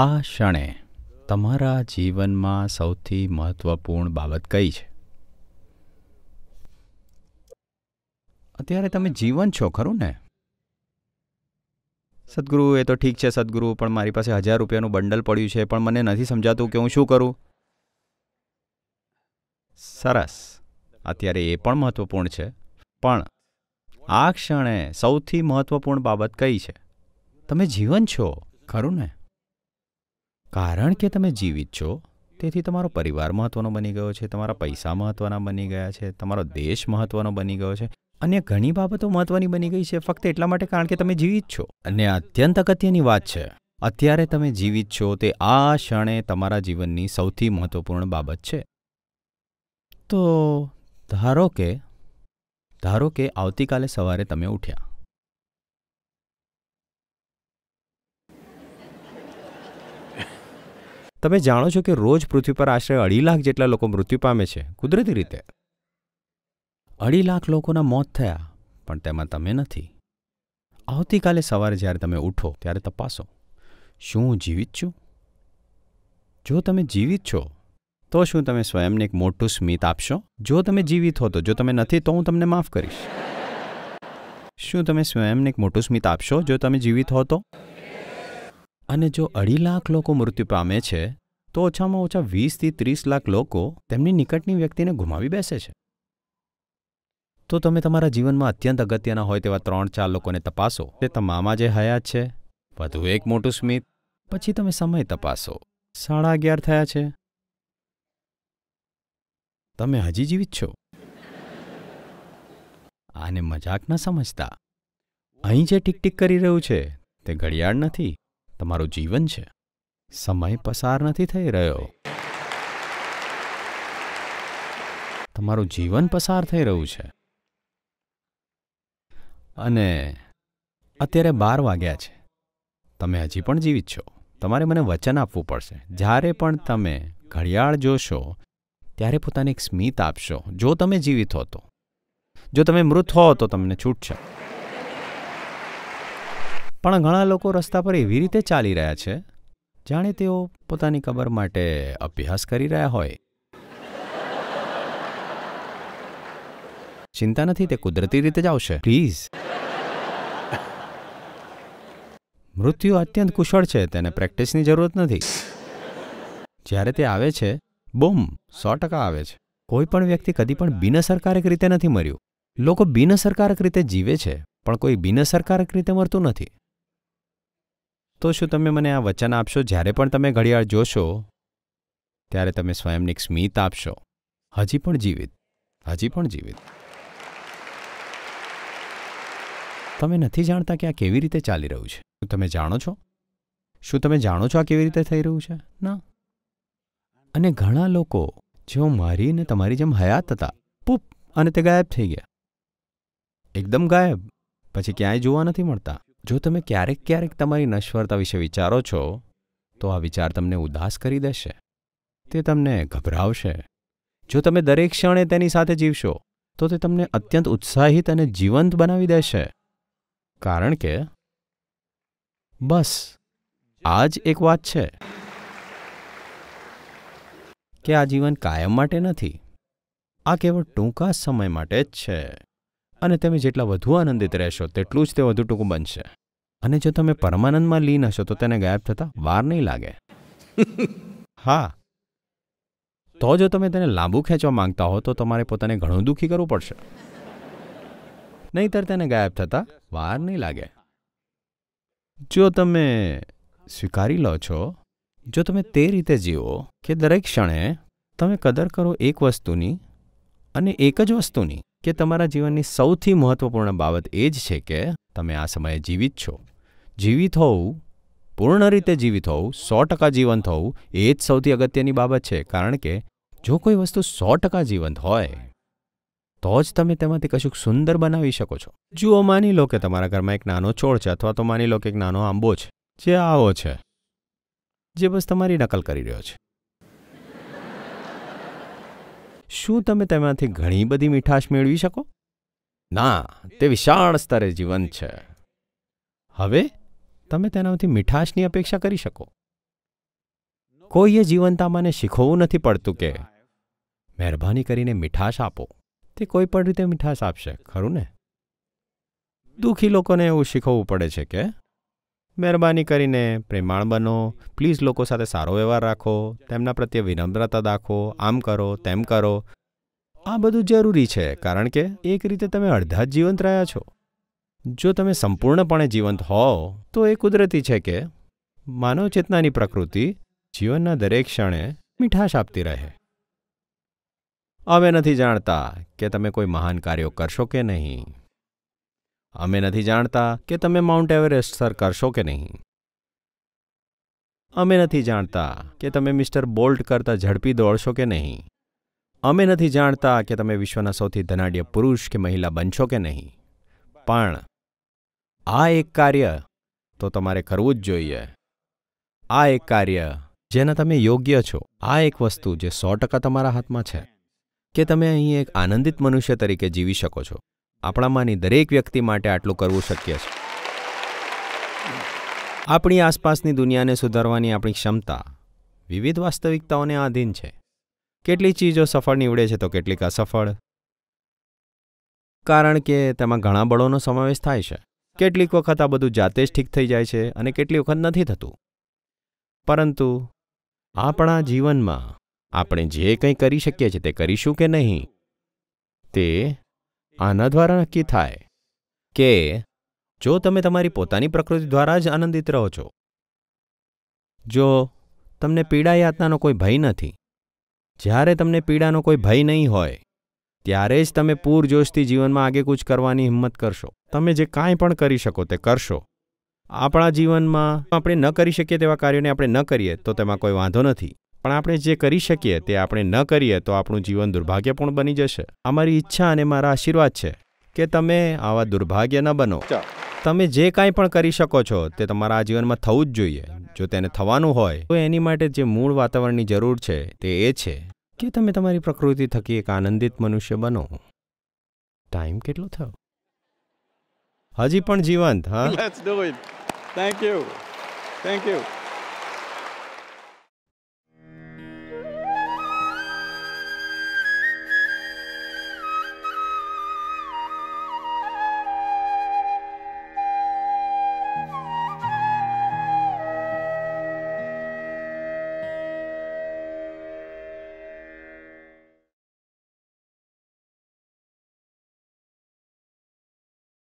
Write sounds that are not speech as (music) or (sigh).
આ ક્ષણે તમારા જીવનમાં સૌથી મહત્વપૂર્ણ બાબત કઈ છે અત્યારે તમે જીવન છો ખરું ને સદગુરુ એ તો ઠીક છે સદગુરુ પણ મારી પાસે હજાર રૂપિયાનું બંડલ પડ્યું છે પણ મને નથી સમજાતું કે હું શું કરું સરસ અત્યારે એ પણ મહત્વપૂર્ણ છે પણ આ ક્ષણે સૌથી મહત્વપૂર્ણ બાબત કઈ છે તમે જીવન છો ખરું ને કારણ કે તમે જીવિત છો તેથી તમારો પરિવાર મહત્ત્વનો બની ગયો છે તમારા પૈસા મહત્ત્વના બની ગયા છે તમારો દેશ મહત્ત્વનો બની ગયો છે અન્ય ઘણી બાબતો મહત્વની બની ગઈ છે ફક્ત એટલા માટે કારણ કે તમે જીવિત છો અને અત્યંત અગત્યની વાત છે અત્યારે તમે જીવિત છો તે આ ક્ષણે તમારા જીવનની સૌથી મહત્ત્વપૂર્ણ બાબત છે તો ધારો કે ધારો કે આવતીકાલે સવારે તમે ઉઠ્યા તમે જાણો છો કે રોજ પૃથ્વી પર આશરે અઢી લાખ જેટલા લોકો મૃત્યુ પામે છે કુદરતી રીતે અઢી લાખ લોકોના મોત થયા પણ તેમાં તમે નથી આવતીકાલે સવારે જ્યારે તમે ઉઠો ત્યારે તપાસો શું હું જીવિત છું જો તમે જીવિત છો તો શું તમે સ્વયંને એક મોટું સ્મિત આપશો જો તમે જીવિત હો તો જો તમે નથી તો હું તમને માફ કરીશ શું તમે સ્વયંને એક મોટું સ્મિત આપશો જો તમે જીવિત હો તો અને જો અઢી લાખ લોકો મૃત્યુ પામે છે તો ઓછામાં ઓછા વીસથી ત્રીસ લાખ લોકો તેમની નિકટની વ્યક્તિને ગુમાવી બેસે છે તો તમે તમારા જીવનમાં અત્યંત અગત્યના હોય તેવા ત્રણ ચાર લોકોને તપાસો તે તમામા જે હયાત છે વધુ એક મોટું સ્મિત પછી તમે સમય તપાસો સાડા અગિયાર થયા છે તમે હજી જીવિત છો આને મજાક ન સમજતા અહીં જે ટીક ટીક કરી રહ્યું છે તે ઘડિયાળ નથી તમારું જીવન છે સમય પસાર નથી થઈ રહ્યો તમારું જીવન પસાર થઈ રહ્યું છે અને અત્યારે બાર વાગ્યા છે તમે હજી પણ જીવિત છો તમારે મને વચન આપવું પડશે જ્યારે પણ તમે ઘડિયાળ જોશો ત્યારે પોતાને એક સ્મિત આપશો જો તમે જીવિત હો તો જો તમે મૃત હો તો તમને છૂટ છે પણ ઘણા લોકો રસ્તા પર એવી રીતે ચાલી રહ્યા છે જાણે તેઓ પોતાની કબર માટે અભ્યાસ કરી રહ્યા હોય ચિંતા નથી તે કુદરતી રીતે જ આવશે પ્લીઝ મૃત્યુ અત્યંત કુશળ છે તેને પ્રેક્ટિસની જરૂરત નથી જ્યારે તે આવે છે બૂમ સો ટકા આવે છે કોઈ પણ વ્યક્તિ કદી પણ બિનસરકારક રીતે નથી મર્યું લોકો બિનસરકારક રીતે જીવે છે પણ કોઈ બિનસરકારક રીતે મરતું નથી તો શું તમે મને આ વચન આપશો જ્યારે પણ તમે ઘડિયાળ જોશો ત્યારે તમે સ્વયંને એક સ્મિત આપશો હજી પણ જીવિત હજી પણ જીવિત તમે નથી જાણતા કે આ કેવી રીતે ચાલી રહ્યું છે શું તમે જાણો છો શું તમે જાણો છો આ કેવી રીતે થઈ રહ્યું છે ના અને ઘણા લોકો જેઓ મારી ને તમારી જેમ હયાત હતા પૂપ અને તે ગાયબ થઈ ગયા એકદમ ગાયબ પછી ક્યાંય જોવા નથી મળતા જો તમે ક્યારેક ક્યારેક તમારી નશ્વરતા વિશે વિચારો છો તો આ વિચાર તમને ઉદાસ કરી દેશે તે તમને ગભરાવશે જો તમે દરેક ક્ષણે તેની સાથે જીવશો તો તે તમને અત્યંત ઉત્સાહિત અને જીવંત બનાવી દેશે કારણ કે બસ આ જ એક વાત છે કે આ જીવન કાયમ માટે નથી આ કેવળ ટૂંકા સમય માટે જ છે અને તમે જેટલા વધુ આનંદિત રહેશો તેટલું જ તે વધુ ટૂંકું બનશે અને જો તમે પરમાનંદમાં લીન હશો તો તેને ગાયબ થતાં વાર નહીં લાગે (laughs) હા તો જો તમે તેને લાંબુ ખેંચવા માંગતા હો તો તમારે પોતાને ઘણું દુઃખી કરવું પડશે નહીંતર તેને ગાયબ થતાં વાર નહીં લાગે જો તમે સ્વીકારી લો છો જો તમે તે રીતે જીવો કે દરેક ક્ષણે તમે કદર કરો એક વસ્તુની અને એક જ વસ્તુની કે તમારા જીવનની સૌથી મહત્ત્વપૂર્ણ બાબત એ જ છે કે તમે આ સમયે જીવિત છો જીવિત હોવું પૂર્ણ રીતે જીવિત હોવું સો ટકા જીવંત હોવું એ જ સૌથી અગત્યની બાબત છે કારણ કે જો કોઈ વસ્તુ સો ટકા જીવંત હોય તો જ તમે તેમાંથી કશુંક સુંદર બનાવી શકો છો જુઓ માની લો કે તમારા ઘરમાં એક નાનો છોડ છે અથવા તો માની લો કે એક નાનો આંબો છે જે આવો છે જે બસ તમારી નકલ કરી રહ્યો છે શું તમે તેમાંથી ઘણી બધી મીઠાશ મેળવી શકો ના તે વિશાળ સ્તરે જીવન છે હવે તમે તેનાથી મીઠાશની અપેક્ષા કરી શકો કોઈએ જીવનતામાંને શીખવવું નથી પડતું કે મહેરબાની કરીને મીઠાશ આપો તે કોઈ પણ રીતે મીઠાશ આપશે ખરું ને દુઃખી લોકોને એવું શીખવવું પડે છે કે મહેરબાની કરીને પ્રેમાળ બનો પ્લીઝ લોકો સાથે સારો વ્યવહાર રાખો તેમના પ્રત્યે વિનમ્રતા દાખવો આમ કરો તેમ કરો આ બધું જરૂરી છે કારણ કે એક રીતે તમે અડધા જ જીવંત રહ્યા છો જો તમે સંપૂર્ણપણે જીવંત હોવ તો એ કુદરતી છે કે માનવ ચેતનાની પ્રકૃતિ જીવનના દરેક ક્ષણે મીઠાશ આપતી રહે અમે નથી જાણતા કે તમે કોઈ મહાન કાર્યો કરશો કે નહીં અમે નથી જાણતા કે તમે માઉન્ટ એવરેસ્ટ સર કરશો કે નહીં અમે નથી જાણતા કે તમે મિસ્ટર બોલ્ટ કરતા ઝડપી દોડશો કે નહીં અમે નથી જાણતા કે તમે વિશ્વના સૌથી ધનાઢ્ય પુરુષ કે મહિલા બનશો કે નહીં પણ આ એક કાર્ય તો તમારે કરવું જ જોઈએ આ એક કાર્ય જેના તમે યોગ્ય છો આ એક વસ્તુ જે સો ટકા તમારા હાથમાં છે કે તમે અહીં એક આનંદિત મનુષ્ય તરીકે જીવી શકો છો આપણામાંની દરેક વ્યક્તિ માટે આટલું કરવું શક્ય છે આપણી આસપાસની દુનિયાને સુધારવાની આપણી ક્ષમતા વિવિધ વાસ્તવિકતાઓને આધીન છે કેટલી ચીજો સફળ નીવડે છે તો કેટલીક અસફળ કારણ કે તેમાં ઘણા બળોનો સમાવેશ થાય છે કેટલીક વખત આ બધું જાતે જ ઠીક થઈ જાય છે અને કેટલી વખત નથી થતું પરંતુ આપણા જીવનમાં આપણે જે કંઈ કરી શકીએ છીએ તે કરીશું કે નહીં તે આના દ્વારા નક્કી થાય કે જો તમે તમારી પોતાની પ્રકૃતિ દ્વારા જ આનંદિત રહો છો જો તમને પીડા યાતનાનો કોઈ ભય નથી જ્યારે તમને પીડાનો કોઈ ભય નહીં હોય ત્યારે જ તમે પૂરજોશથી જીવનમાં આગે કૂચ કરવાની હિંમત કરશો તમે જે કાંઈ પણ કરી શકો તે કરશો આપણા જીવનમાં આપણે ન કરી શકીએ તેવા કાર્યોને આપણે ન કરીએ તો તેમાં કોઈ વાંધો નથી પણ આપણે જે કરી શકીએ તે આપણે ન કરીએ તો આપણું જીવન દુર્ભાગ્યપૂર્ણ બની જશે અમારી ઈચ્છા અને મારા આશીર્વાદ છે કે તમે આવા દુર્ભાગ્ય ન બનો તમે જે કાંઈ પણ કરી શકો છો તે તમારા જીવનમાં થવું જ જોઈએ જો તેને થવાનું હોય તો એની માટે જે મૂળ વાતાવરણની જરૂર છે તે એ છે કે તમે તમારી પ્રકૃતિ થકી એક આનંદિત મનુષ્ય બનો ટાઈમ કેટલો થયો હજી પણ જીવંત હા થેન્ક યુ થેન્ક યુ